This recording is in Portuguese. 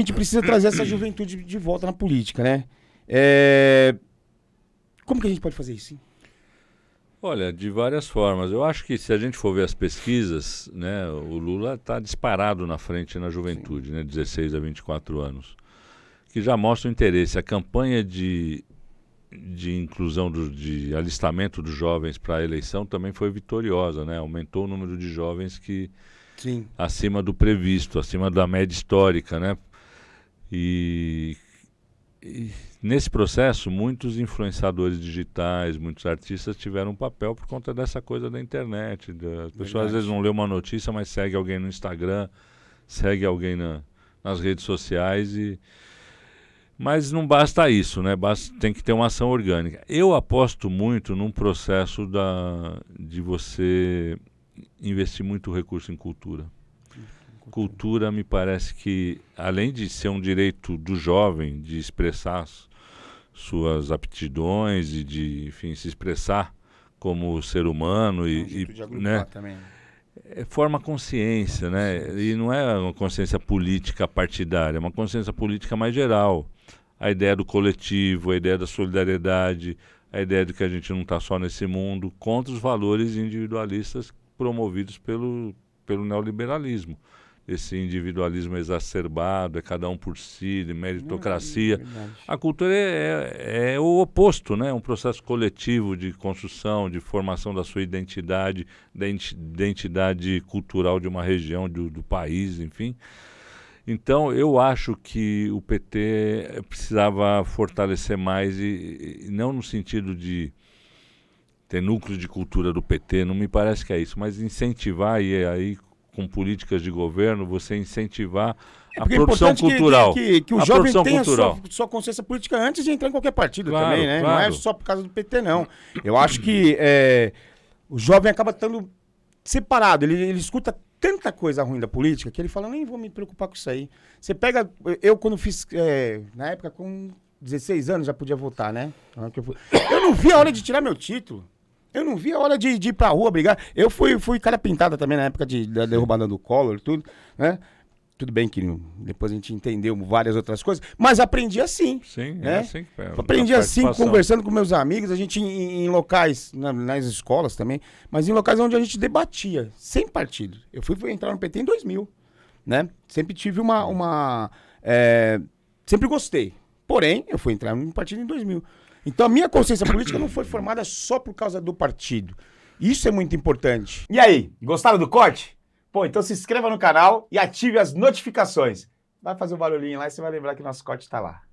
A gente precisa trazer essa juventude de volta na política, né? É... Como que a gente pode fazer isso? Hein? Olha, de várias formas. Eu acho que se a gente for ver as pesquisas, né, o Lula está disparado na frente na juventude, né, 16 a 24 anos, que já mostra o interesse. A campanha de, de inclusão, do, de alistamento dos jovens para a eleição também foi vitoriosa, né? aumentou o número de jovens que Sim. acima do previsto, acima da média histórica, né? E, e nesse processo, muitos influenciadores digitais, muitos artistas tiveram um papel por conta dessa coisa da internet. Da, as pessoas às vezes não lê uma notícia, mas segue alguém no Instagram, segue alguém na, nas redes sociais e mas não basta isso, né? Basta, tem que ter uma ação orgânica. Eu aposto muito num processo da, de você investir muito recurso em cultura cultura me parece que, além de ser um direito do jovem de expressar suas aptidões e de, enfim, se expressar como ser humano e, é um e né, também. Né? É, forma consciência, é né? Consciência. E não é uma consciência política partidária, é uma consciência política mais geral. A ideia do coletivo, a ideia da solidariedade, a ideia de que a gente não está só nesse mundo, contra os valores individualistas promovidos pelo, pelo neoliberalismo esse individualismo exacerbado, é cada um por si, de meritocracia. É, é a cultura é, é, é, o oposto, né? É um processo coletivo de construção, de formação da sua identidade, da identidade cultural de uma região, do, do país, enfim. Então, eu acho que o PT precisava fortalecer mais, e, e não no sentido de ter núcleos de cultura do PT, não me parece que é isso, mas incentivar e é aí com políticas de governo, você incentivar é a é produção é cultural. Que, que, que o a jovem tenha cultural. Sua, sua, consciência política antes de entrar em qualquer partido claro, também, né? Claro. Não é só por causa do PT, não. Eu acho que é, o jovem acaba estando separado, ele, ele escuta tanta coisa ruim da política que ele fala, nem vou me preocupar com isso aí. Você pega, eu quando fiz, é, na época com 16 anos já podia votar, né? Eu não vi a hora de tirar meu título. Eu não vi a hora de, de ir pra rua brigar. Eu fui, fui cara pintada também na época de, da derrubada do Collor e tudo, né? Tudo bem que depois a gente entendeu várias outras coisas, mas aprendi assim. Sim, né? é assim que foi. Aprendi assim, conversando com meus amigos, a gente em, em locais, na, nas escolas também, mas em locais onde a gente debatia, sem partido. Eu fui, fui entrar no PT em 2000, né? Sempre tive uma... uma é, sempre gostei. Porém, eu fui entrar no partido em 2000. Então a minha consciência política não foi formada só por causa do partido. Isso é muito importante. E aí, gostaram do corte? Pô, então se inscreva no canal e ative as notificações. Vai fazer um barulhinho lá e você vai lembrar que nosso corte está lá.